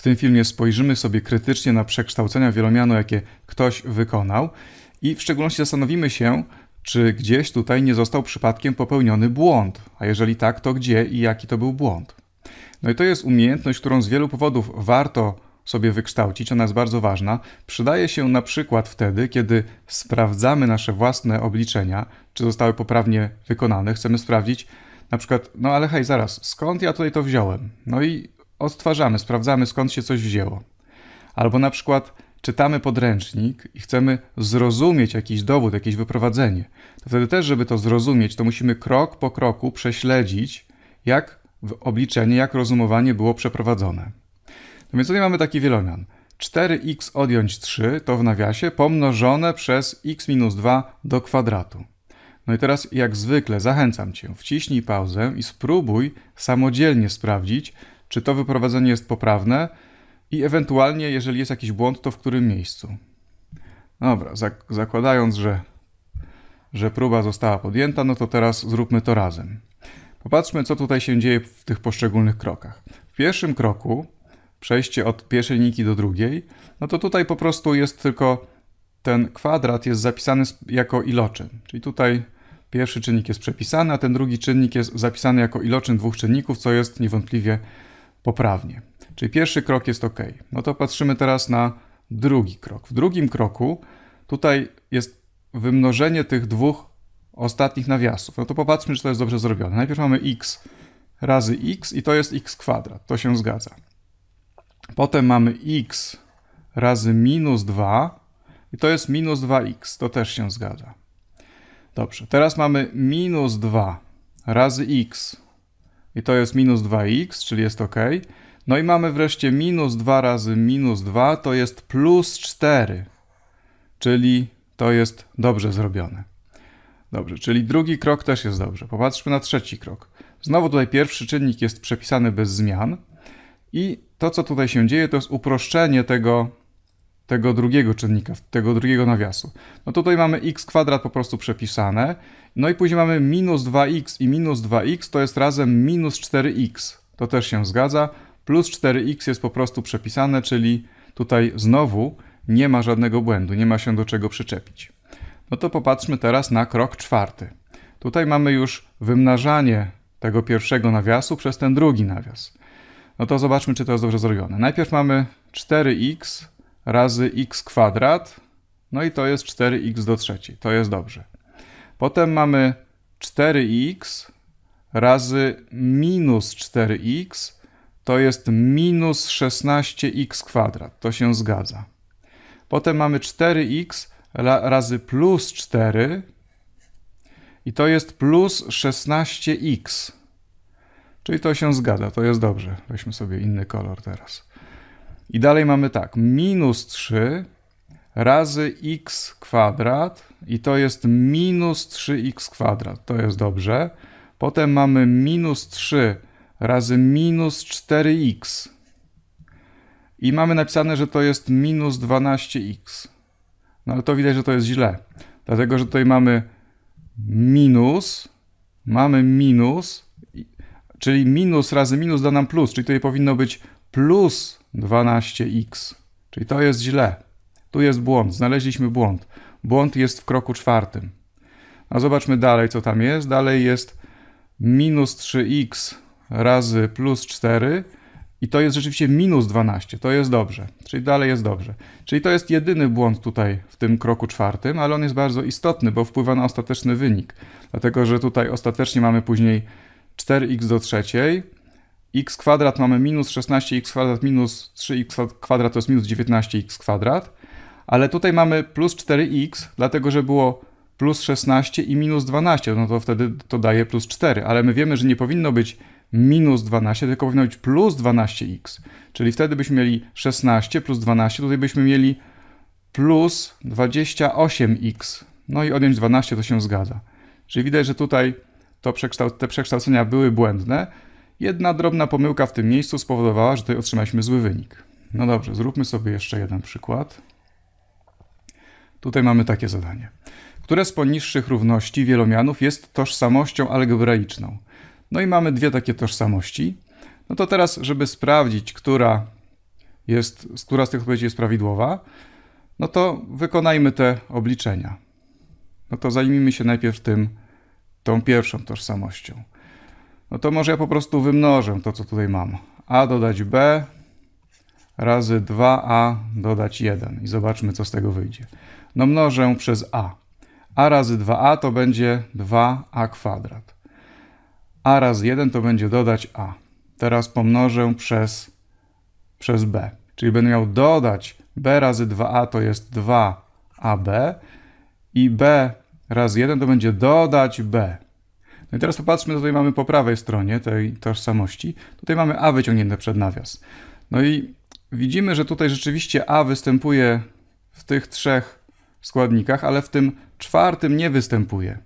W tym filmie spojrzymy sobie krytycznie na przekształcenia wielomianu, jakie ktoś wykonał i w szczególności zastanowimy się, czy gdzieś tutaj nie został przypadkiem popełniony błąd, a jeżeli tak, to gdzie i jaki to był błąd. No i to jest umiejętność, którą z wielu powodów warto sobie wykształcić, ona jest bardzo ważna. Przydaje się na przykład wtedy, kiedy sprawdzamy nasze własne obliczenia, czy zostały poprawnie wykonane. Chcemy sprawdzić na przykład, no ale hej, zaraz, skąd ja tutaj to wziąłem? No i odtwarzamy, sprawdzamy skąd się coś wzięło. Albo na przykład czytamy podręcznik i chcemy zrozumieć jakiś dowód, jakieś wyprowadzenie. To wtedy też, żeby to zrozumieć, to musimy krok po kroku prześledzić, jak obliczenie, jak rozumowanie było przeprowadzone. No więc tutaj mamy taki wielomian. 4x odjąć 3 to w nawiasie pomnożone przez x minus 2 do kwadratu. No i teraz, jak zwykle, zachęcam Cię, wciśnij pauzę i spróbuj samodzielnie sprawdzić, czy to wyprowadzenie jest poprawne i ewentualnie, jeżeli jest jakiś błąd, to w którym miejscu. Dobra, zak zakładając, że, że próba została podjęta, no to teraz zróbmy to razem. Popatrzmy, co tutaj się dzieje w tych poszczególnych krokach. W pierwszym kroku, przejście od pierwszej linijki do drugiej, no to tutaj po prostu jest tylko ten kwadrat jest zapisany jako iloczyn. Czyli tutaj pierwszy czynnik jest przepisany, a ten drugi czynnik jest zapisany jako iloczyn dwóch czynników, co jest niewątpliwie poprawnie. Czyli pierwszy krok jest OK. No to patrzymy teraz na drugi krok. W drugim kroku tutaj jest wymnożenie tych dwóch ostatnich nawiasów. No to popatrzmy, czy to jest dobrze zrobione. Najpierw mamy x razy x i to jest x kwadrat. To się zgadza. Potem mamy x razy minus 2 i to jest minus 2x. To też się zgadza. Dobrze, teraz mamy minus 2 razy x i to jest minus 2x, czyli jest ok. No i mamy wreszcie minus 2 razy minus 2 to jest plus 4, czyli to jest dobrze zrobione. Dobrze, czyli drugi krok też jest dobrze. Popatrzmy na trzeci krok. Znowu tutaj pierwszy czynnik jest przepisany bez zmian i to, co tutaj się dzieje, to jest uproszczenie tego tego drugiego czynnika, tego drugiego nawiasu. No tutaj mamy x kwadrat po prostu przepisane, no i później mamy minus 2x i minus 2x to jest razem minus 4x, to też się zgadza, plus 4x jest po prostu przepisane, czyli tutaj znowu nie ma żadnego błędu, nie ma się do czego przyczepić. No to popatrzmy teraz na krok czwarty. Tutaj mamy już wymnażanie tego pierwszego nawiasu przez ten drugi nawias. No to zobaczmy, czy to jest dobrze zrobione. Najpierw mamy 4x razy x kwadrat, no i to jest 4x do trzeciej, to jest dobrze. Potem mamy 4x razy minus 4x, to jest minus 16x kwadrat, to się zgadza. Potem mamy 4x razy plus 4 i to jest plus 16x. Czyli to się zgadza, to jest dobrze. Weźmy sobie inny kolor teraz. I dalej mamy tak, minus 3 razy x kwadrat i to jest minus 3x kwadrat, to jest dobrze. Potem mamy minus 3 razy minus 4x i mamy napisane, że to jest minus 12x. No ale to widać, że to jest źle, dlatego że tutaj mamy minus, mamy minus, czyli minus razy minus da nam plus, czyli tutaj powinno być plus 12x. Czyli to jest źle. Tu jest błąd, znaleźliśmy błąd. Błąd jest w kroku czwartym. A no zobaczmy dalej, co tam jest. Dalej jest minus 3x razy plus 4 i to jest rzeczywiście minus 12. To jest dobrze, czyli dalej jest dobrze. Czyli to jest jedyny błąd tutaj w tym kroku czwartym, ale on jest bardzo istotny, bo wpływa na ostateczny wynik. Dlatego, że tutaj ostatecznie mamy później 4x do trzeciej, x kwadrat mamy minus 16x kwadrat minus 3x kwadrat to jest minus 19x kwadrat, ale tutaj mamy plus 4x, dlatego że było plus 16 i minus 12, no to wtedy to daje plus 4, ale my wiemy, że nie powinno być minus 12, tylko powinno być plus 12x, czyli wtedy byśmy mieli 16 plus 12, tutaj byśmy mieli plus 28x, no i odjąć 12 to się zgadza. Czyli widać, że tutaj to przekształ te przekształcenia były błędne, Jedna drobna pomyłka w tym miejscu spowodowała, że tutaj otrzymaliśmy zły wynik. No dobrze, zróbmy sobie jeszcze jeden przykład. Tutaj mamy takie zadanie. Które z poniższych równości wielomianów jest tożsamością algebraiczną? No i mamy dwie takie tożsamości. No to teraz, żeby sprawdzić, która, jest, która z tych odpowiedzi jest prawidłowa, no to wykonajmy te obliczenia. No to zajmijmy się najpierw tym, tą pierwszą tożsamością no to może ja po prostu wymnożę to, co tutaj mam. A dodać B razy 2A dodać 1 i zobaczmy, co z tego wyjdzie. No mnożę przez A. A razy 2A to będzie 2A kwadrat. A razy 1 to będzie dodać A. Teraz pomnożę przez, przez B. Czyli będę miał dodać B razy 2A to jest 2AB i B razy 1 to będzie dodać B. No i teraz popatrzmy, tutaj mamy po prawej stronie tej tożsamości. Tutaj mamy A wyciągnięte przed nawias. No i widzimy, że tutaj rzeczywiście A występuje w tych trzech składnikach, ale w tym czwartym nie występuje.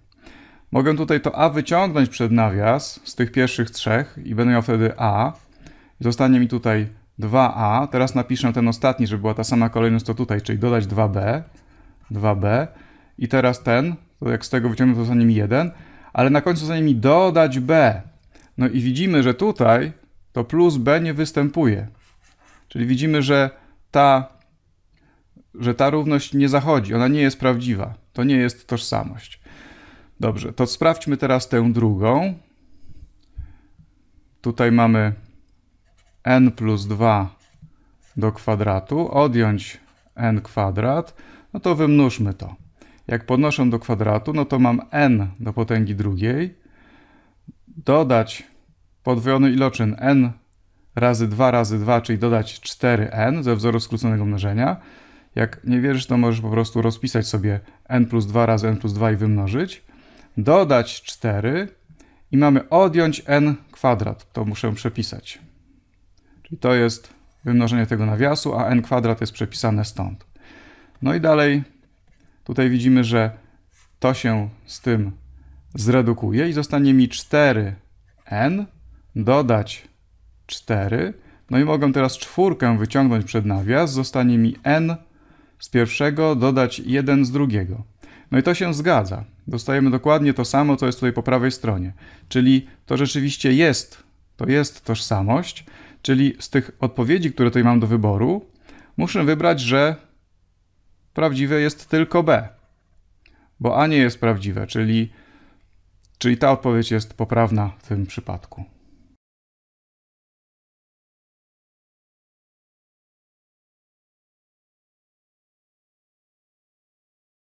Mogę tutaj to A wyciągnąć przed nawias z tych pierwszych trzech i będę miał wtedy A. Zostanie mi tutaj 2A. Teraz napiszę ten ostatni, żeby była ta sama kolejność co tutaj, czyli dodać 2B. 2B. I teraz ten, to jak z tego wyciągnę, to zostanie mi 1 ale na końcu za nimi dodać b. No i widzimy, że tutaj to plus b nie występuje. Czyli widzimy, że ta, że ta równość nie zachodzi, ona nie jest prawdziwa. To nie jest tożsamość. Dobrze, to sprawdźmy teraz tę drugą. Tutaj mamy n plus 2 do kwadratu, odjąć n kwadrat, no to wymnóżmy to jak podnoszę do kwadratu, no to mam n do potęgi drugiej, dodać podwojony iloczyn n razy 2 razy 2, czyli dodać 4n ze wzoru skróconego mnożenia. Jak nie wierzysz, to możesz po prostu rozpisać sobie n plus 2 razy n plus 2 i wymnożyć. Dodać 4 i mamy odjąć n kwadrat. To muszę przepisać. Czyli to jest wymnożenie tego nawiasu, a n kwadrat jest przepisane stąd. No i dalej Tutaj widzimy, że to się z tym zredukuje i zostanie mi 4n, dodać 4, no i mogę teraz czwórkę wyciągnąć przed nawias, zostanie mi n z pierwszego, dodać 1 z drugiego. No i to się zgadza. Dostajemy dokładnie to samo, co jest tutaj po prawej stronie. Czyli to rzeczywiście jest, to jest tożsamość, czyli z tych odpowiedzi, które tutaj mam do wyboru, muszę wybrać, że Prawdziwe jest tylko B, bo A nie jest prawdziwe, czyli, czyli ta odpowiedź jest poprawna w tym przypadku.